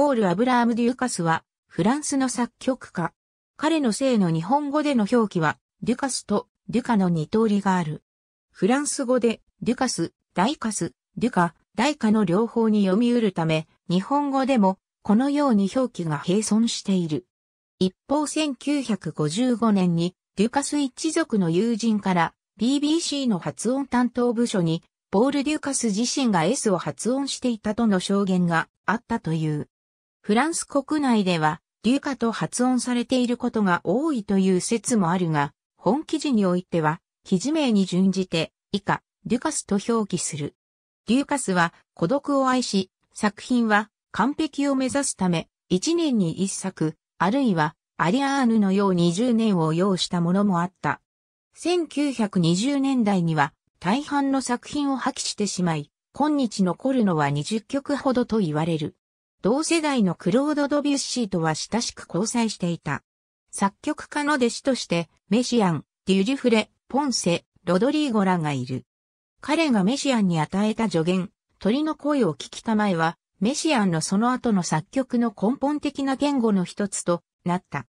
ポール・アブラーム・デュカスは、フランスの作曲家。彼の姓の日本語での表記は、デュカスとデュカの二通りがある。フランス語で、デュカス、ダイカス、デュカ、ダイカの両方に読み得るため、日本語でも、このように表記が併存している。一方1955年に、デュカス一族の友人から、BBC の発音担当部署に、ポール・デュカス自身が S を発音していたとの証言があったという。フランス国内では、ュカと発音されていることが多いという説もあるが、本記事においては、記事名に準じて、以下、デュカスと表記する。デュカスは孤独を愛し、作品は完璧を目指すため、一年に一作、あるいはアリアーヌのよう20年を要したものもあった。1920年代には大半の作品を破棄してしまい、今日残るのは20曲ほどと言われる。同世代のクロード・ドビュッシーとは親しく交際していた。作曲家の弟子として、メシアン、デュリフレ、ポンセ、ロドリーゴらがいる。彼がメシアンに与えた助言、鳥の声を聞きたまえは、メシアンのその後の作曲の根本的な言語の一つとなった。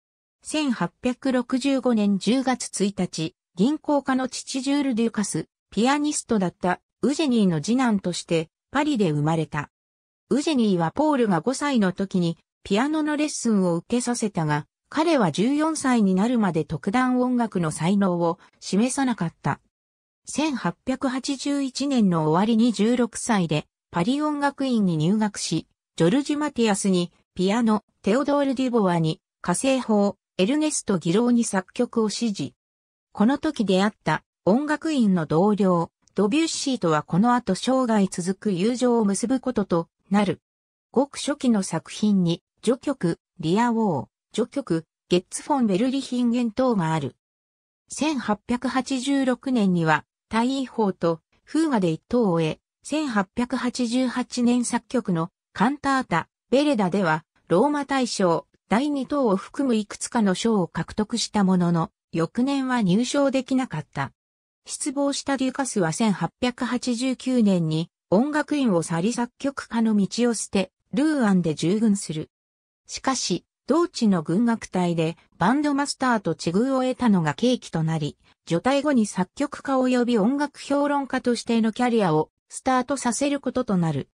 1865年10月1日、銀行家の父ジュール・デューカス、ピアニストだったウジェニーの次男として、パリで生まれた。ウジェニーはポールが5歳の時にピアノのレッスンを受けさせたが、彼は14歳になるまで特段音楽の才能を示さなかった。1881年の終わりに16歳でパリ音楽院に入学し、ジョルジュ・マティアスにピアノ、テオドール・デュボアに火星法、エルネスト・ギローに作曲を指示。この時出会った音楽院の同僚、ドビュッシーとはこの後生涯続く友情を結ぶこととなる。ごく初期の作品に、序曲、リアウォー、序曲、ゲッツフォン・ベルリヒンゲン等がある。1886年には、大尉法と、風画で一等を終え、1888年作曲の、カンタータ、ベレダでは、ローマ大賞、第2等を含むいくつかの賞を獲得したものの、翌年は入賞できなかった。失望したデュカスは1889年に音楽院を去り作曲家の道を捨て、ルーアンで従軍する。しかし、同地の軍楽隊でバンドマスターと地遇を得たのが契機となり、除隊後に作曲家及び音楽評論家としてのキャリアをスタートさせることとなる。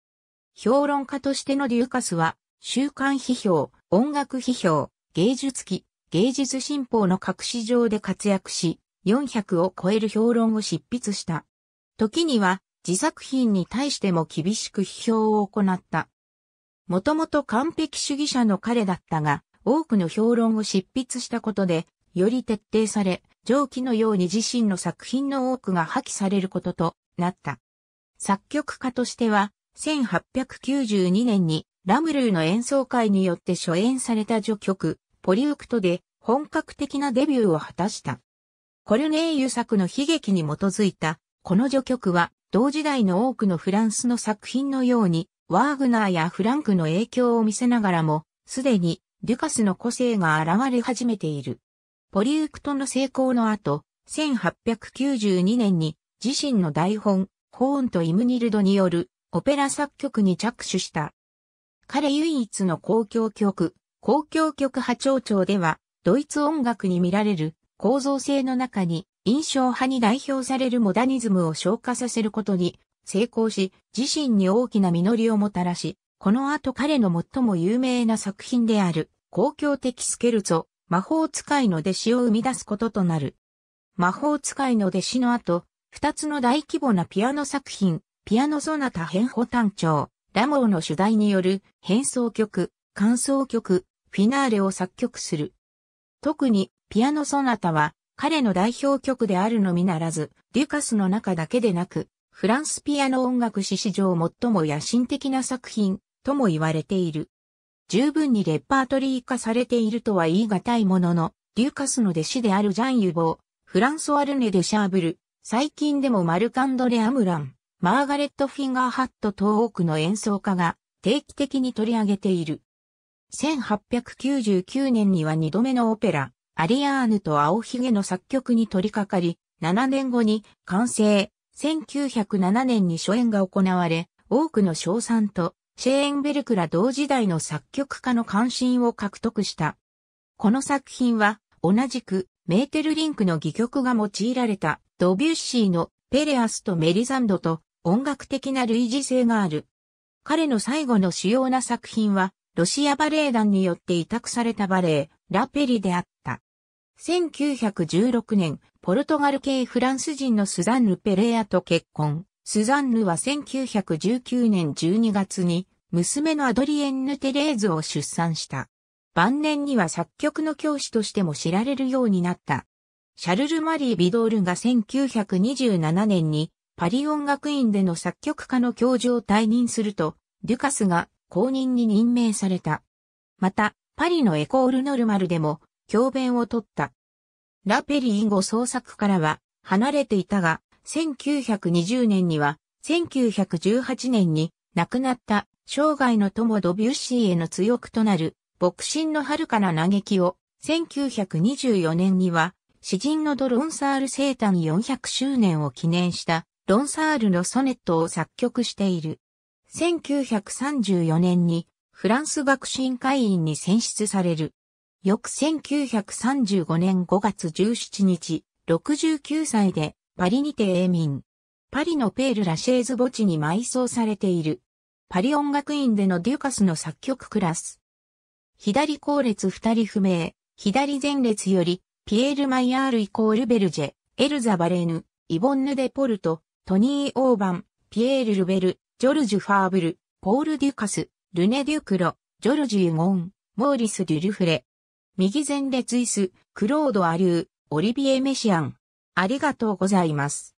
評論家としてのデューカスは、週刊批評、音楽批評、芸術記、芸術新報の各し上で活躍し、400を超える評論を執筆した。時には、自作品に対しても厳しく批評を行った。もともと完璧主義者の彼だったが、多くの評論を執筆したことで、より徹底され、上記のように自身の作品の多くが破棄されることとなった。作曲家としては、1892年にラムルーの演奏会によって初演された序曲、ポリウクトで本格的なデビューを果たした。コルネーユ作の悲劇に基づいた、この序曲は同時代の多くのフランスの作品のように、ワーグナーやフランクの影響を見せながらも、すでにデュカスの個性が現れ始めている。ポリウクトの成功の後、1892年に自身の台本、ホーンとイムニルドによるオペラ作曲に着手した。彼唯一の公共曲、公共曲波長長では、ドイツ音楽に見られる構造性の中に印象派に代表されるモダニズムを昇華させることに成功し、自身に大きな実りをもたらし、この後彼の最も有名な作品である、公共的スケルツォ、魔法使いの弟子を生み出すこととなる。魔法使いの弟子の後、二つの大規模なピアノ作品、ピアノソナタ変歩単調、ラモーの主題による変奏曲、感想曲、フィナーレを作曲する。特に、ピアノソナタは、彼の代表曲であるのみならず、デュカスの中だけでなく、フランスピアノ音楽史史上最も野心的な作品とも言われている。十分にレパートリー化されているとは言い難いものの、デュカスの弟子であるジャン・ユボー、フランソワルネ・デ・シャーブル、最近でもマルカンドレ・アムラン、マーガレット・フィンガーハット等多くの演奏家が定期的に取り上げている。1899年には2度目のオペラ、アリアーヌと青ひげの作曲に取り掛かり、7年後に完成、1907年に初演が行われ、多くの賞賛とシェーンベルクら同時代の作曲家の関心を獲得した。この作品は同じくメーテルリンクの戯曲が用いられたドビュッシーのペレアスとメリザンドと音楽的な類似性がある。彼の最後の主要な作品はロシアバレエ団によって委託されたバレエ、ラペリであった。1916年、ポルトガル系フランス人のスザンヌ・ペレアと結婚。スザンヌは1919年12月に娘のアドリエンヌ・テレーズを出産した。晩年には作曲の教師としても知られるようになった。シャルル・マリー・ビドールが1927年にパリ音楽院での作曲家の教授を退任すると、デュカスが公認に任命された。また、パリのエコールノルマルでも教鞭を取った。ラペリー後創作からは離れていたが、1920年には、1918年に亡くなった生涯の友ドビュッシーへの強くとなる、牧神の遥かな嘆きを、1924年には、詩人のド・ロンサール生誕400周年を記念した、ロンサールのソネットを作曲している。1934年に、フランス学神会員に選出される。翌1935年5月17日、69歳でパリにて永民。パリのペール・ラシェーズ墓地に埋葬されている。パリ音楽院でのデュカスの作曲クラス。左後列二人不明、左前列より、ピエール・マイヤールイコール・ベルジェ、エルザ・バレーヌ、イボンヌ・デ・ポルト、トニー・オーバン、ピエール・ルベル、ジョルジュ・ファーブル、ポール・デュカス、ルネ・デュクロ、ジョルジュ・ユゴン、モーリス・デュルフレ、右前列椅子、クロード・アリュー、オリビエ・メシアン。ありがとうございます。